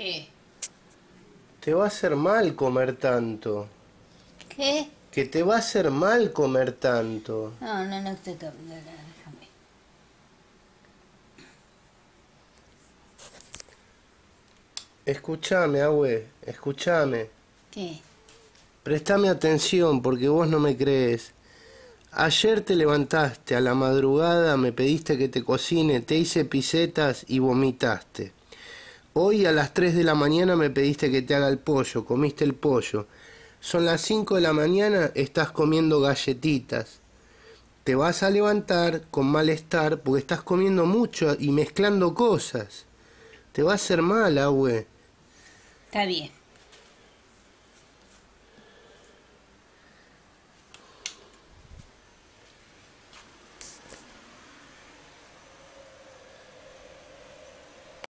¿Qué? Te va a hacer mal comer tanto. ¿Qué? Que te va a hacer mal comer tanto. No, no, no te déjame. Escúchame, Agüe, escúchame. ¿Qué? Prestame atención porque vos no me crees. Ayer te levantaste, a la madrugada me pediste que te cocine, te hice pisetas y vomitaste. Hoy a las 3 de la mañana me pediste que te haga el pollo, comiste el pollo. Son las 5 de la mañana, estás comiendo galletitas. Te vas a levantar con malestar porque estás comiendo mucho y mezclando cosas. Te va a hacer mal, abue. Está bien.